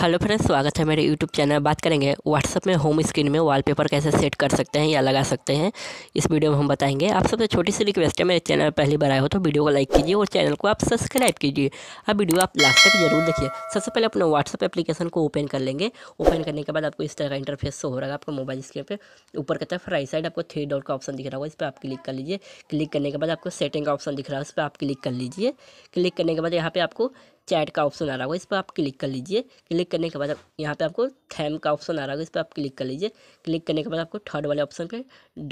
hello friends स्वागत है मेरे यूट्यूब चैनल बात करेंगे व्हाट्सअप में होम स्क्रीन में वॉलपेपर कैसे सेट कर सकते हैं या लगा सकते हैं इस वीडियो में हम बताएंगे आप सबसे छोटी सी रिक्वेस्ट है मेरे चैनल पहली बार आए हो तो वीडियो को लाइक कीजिए और चैनल को आप सब्सक्राइब कीजिए अब वीडियो आप लास्ट तक जरूर देखिए सबसे पहले अपने व्हाट्सअप एप्लीकेशन को ओपन कर लेंगे ओपन करने के बाद आपको इस तरह का इंटरफेस हो रहा है आपका मोबाइल स्क्रीन पर ऊपर की तरफ राइट साइड आपको थ्री डॉट का ऑप्शन दिख रहा होगा इस पर आप क्लिक कर लीजिए क्लिक करने के बाद आपको सेटिंग का ऑप्शन दिख रहा है उस पर आप क्लिक कर लीजिए क्लिक करने के बाद यहाँ पर आपको चैट का ऑप्शन आ रहा होगा इस पर आप क्लिक कर लीजिए क्लिक करने के बाद आप यहाँ पे आपको थैम का ऑप्शन आ रहा होगा इस पर आप क्लिक कर लीजिए क्लिक करने के बाद आपको थर्ड वाले ऑप्शन पे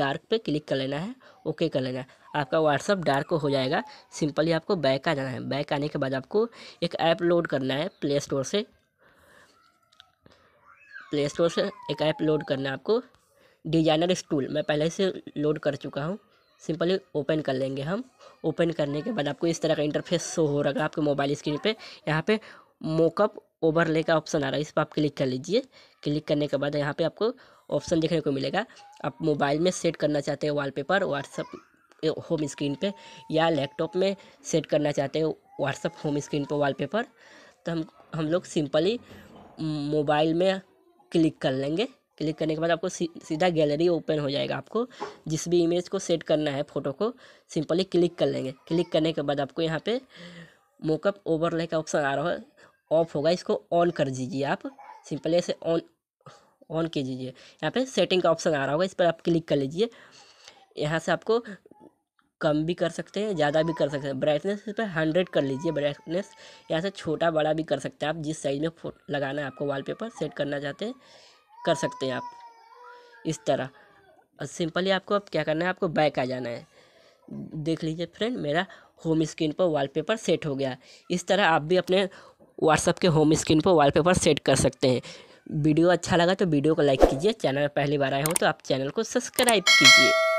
डार्क पे क्लिक कर लेना है ओके कर लेना है आपका व्हाट्सअप डार्क हो जाएगा सिंपली आपको बैक आ जाना है बैक आने के बाद आपको एक ऐप लोड करना है प्ले स्टोर से प्ले स्टोर से एक ऐप लोड करना है आपको डिजाइनर स्टूल मैं पहले से लोड कर चुका हूँ सिंपली ओपन कर लेंगे हम ओपन करने के बाद आपको इस तरह का इंटरफेस शो हो रहा है आपके मोबाइल स्क्रीन पे यहाँ पे मोकअप ओवरले का ऑप्शन आ रहा है इस पर आप क्लिक कर लीजिए क्लिक करने के बाद यहाँ पे आपको ऑप्शन देखने को मिलेगा आप मोबाइल में सेट करना चाहते हैं वॉलपेपर व्हाट्सअप होम स्क्रीन पे या लैपटॉप में सेट करना चाहते हो व्हाट्सअप होम स्क्रीन पर वॉलपेपर तो हम हम लोग सिंपली मोबाइल में क्लिक कर लेंगे क्लिक करने के बाद आपको सीधा गैलरी ओपन हो जाएगा आपको जिस भी इमेज को सेट करना है फ़ोटो को सिंपली क्लिक कर लेंगे क्लिक करने के बाद आपको यहाँ पे मोकअप ओवरले का ऑप्शन आ रहा है ऑफ होगा इसको ऑन कर दीजिए आप सिंपली ऐसे ऑन ऑन कर दीजिए यहाँ पे सेटिंग का ऑप्शन आ रहा होगा इस पर आप क्लिक कर लीजिए यहाँ से आपको कम भी कर सकते हैं ज़्यादा भी कर सकते हैं ब्राइटनेस इस पर हंड्रेड कर लीजिए ब्राइटनेस यहाँ से छोटा बड़ा भी कर सकते हैं आप जिस साइज़ में लगाना है आपको वाल सेट करना चाहते हैं कर सकते हैं आप इस तरह और सिंपली आपको अब क्या करना है आपको बैक आ जाना है देख लीजिए फ्रेंड मेरा होम स्क्रीन पर वॉलपेपर सेट हो गया इस तरह आप भी अपने व्हाट्सअप के होम स्क्रीन पर वॉलपेपर सेट कर सकते हैं वीडियो अच्छा लगा तो वीडियो को लाइक कीजिए चैनल पहली बार आए हो तो आप चैनल को सब्सक्राइब कीजिए